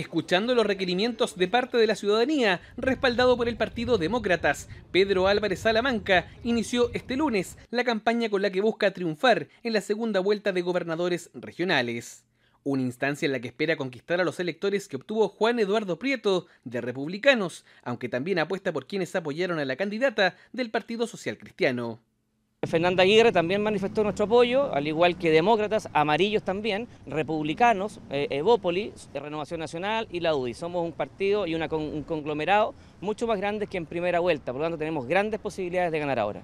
escuchando los requerimientos de parte de la ciudadanía, respaldado por el Partido Demócratas. Pedro Álvarez Salamanca inició este lunes la campaña con la que busca triunfar en la segunda vuelta de gobernadores regionales. Una instancia en la que espera conquistar a los electores que obtuvo Juan Eduardo Prieto, de Republicanos, aunque también apuesta por quienes apoyaron a la candidata del Partido Social Cristiano. Eh, Fernanda Aguirre también manifestó nuestro apoyo, al igual que demócratas, amarillos también, republicanos, eh, Evópolis, eh, Renovación Nacional y la UDI. Somos un partido y un conglomerado mucho más grandes que en primera vuelta, por lo tanto tenemos grandes posibilidades de ganar ahora.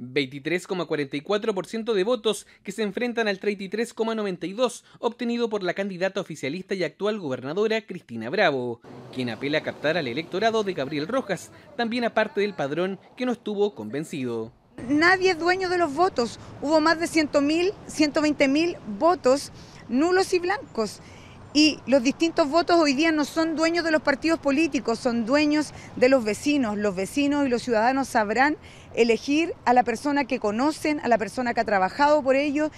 23,44% de votos que se enfrentan al 33,92% obtenido por la candidata oficialista y actual gobernadora Cristina Bravo, quien apela a captar al electorado de Gabriel Rojas, también aparte del padrón que no estuvo convencido. Nadie es dueño de los votos. Hubo más de 100.000, 120.000 votos nulos y blancos. Y los distintos votos hoy día no son dueños de los partidos políticos, son dueños de los vecinos. Los vecinos y los ciudadanos sabrán elegir a la persona que conocen, a la persona que ha trabajado por ellos.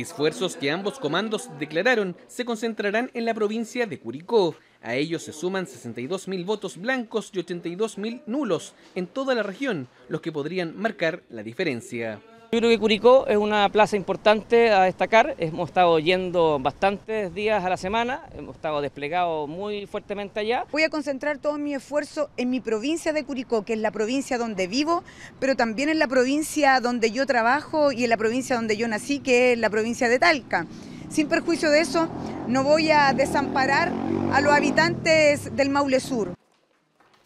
Esfuerzos que ambos comandos declararon se concentrarán en la provincia de Curicó. A ellos se suman 62.000 votos blancos y 82.000 nulos en toda la región, los que podrían marcar la diferencia. Yo creo que Curicó es una plaza importante a destacar, hemos estado yendo bastantes días a la semana, hemos estado desplegados muy fuertemente allá. Voy a concentrar todo mi esfuerzo en mi provincia de Curicó, que es la provincia donde vivo, pero también en la provincia donde yo trabajo y en la provincia donde yo nací, que es la provincia de Talca. Sin perjuicio de eso, no voy a desamparar a los habitantes del Maule Sur.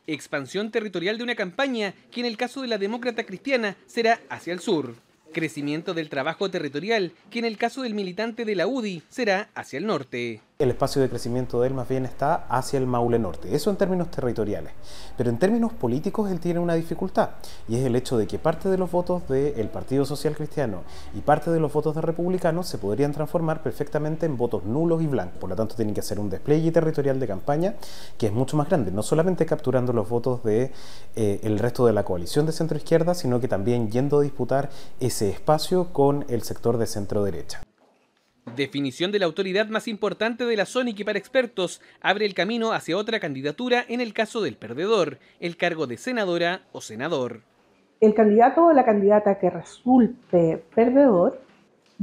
Expansión territorial de una campaña que en el caso de la demócrata cristiana será hacia el sur. Crecimiento del trabajo territorial, que en el caso del militante de la UDI será hacia el norte el espacio de crecimiento de él más bien está hacia el Maule Norte. Eso en términos territoriales. Pero en términos políticos él tiene una dificultad y es el hecho de que parte de los votos del Partido Social Cristiano y parte de los votos de Republicanos se podrían transformar perfectamente en votos nulos y blancos. Por lo tanto tienen que hacer un despliegue territorial de campaña que es mucho más grande, no solamente capturando los votos del de, eh, el resto de la coalición de centro izquierda, sino que también yendo a disputar ese espacio con el sector de centro derecha. Definición de la autoridad más importante de la SONIC y para expertos abre el camino hacia otra candidatura en el caso del perdedor, el cargo de senadora o senador. El candidato o la candidata que resulte perdedor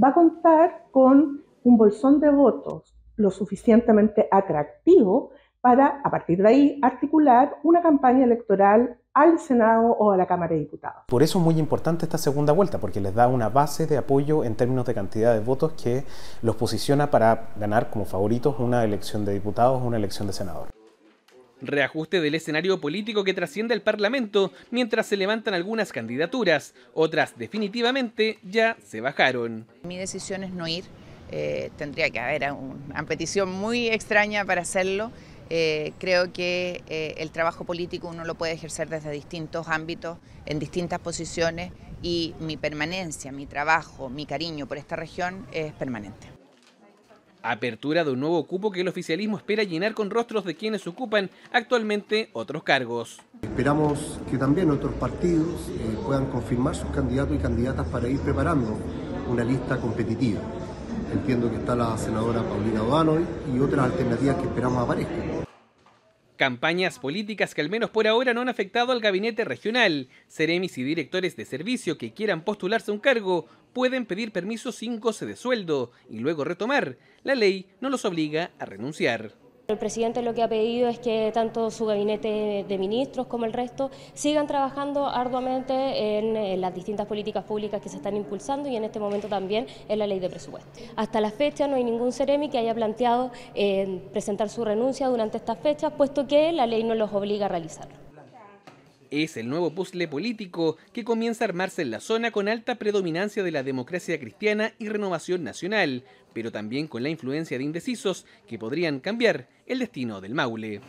va a contar con un bolsón de votos lo suficientemente atractivo para, a partir de ahí, articular una campaña electoral al Senado o a la Cámara de Diputados. Por eso es muy importante esta segunda vuelta, porque les da una base de apoyo en términos de cantidad de votos que los posiciona para ganar como favoritos una elección de diputados o una elección de senador. Reajuste del escenario político que trasciende el Parlamento mientras se levantan algunas candidaturas, otras definitivamente ya se bajaron. Mi decisión es no ir, eh, tendría que haber una petición muy extraña para hacerlo. Eh, creo que eh, el trabajo político uno lo puede ejercer desde distintos ámbitos, en distintas posiciones y mi permanencia, mi trabajo, mi cariño por esta región es permanente. Apertura de un nuevo cupo que el oficialismo espera llenar con rostros de quienes ocupan actualmente otros cargos. Esperamos que también otros partidos eh, puedan confirmar sus candidatos y candidatas para ir preparando una lista competitiva. Entiendo que está la senadora Paulina O'Donnell y otras alternativas que esperamos aparezcan. Campañas políticas que al menos por ahora no han afectado al gabinete regional. Seremis y directores de servicio que quieran postularse a un cargo pueden pedir permiso sin goce de sueldo y luego retomar. La ley no los obliga a renunciar. El presidente lo que ha pedido es que tanto su gabinete de ministros como el resto sigan trabajando arduamente en, las distintas políticas públicas que se están impulsando y en este momento también en la ley de presupuesto. Hasta la fecha no hay ningún Ceremi que haya planteado eh, presentar su renuncia durante estas fechas, puesto que la ley no los obliga a realizarlo. Es el nuevo puzzle político que comienza a armarse en la zona con alta predominancia de la democracia cristiana y renovación nacional, pero también con la influencia de indecisos que podrían cambiar el destino del Maule.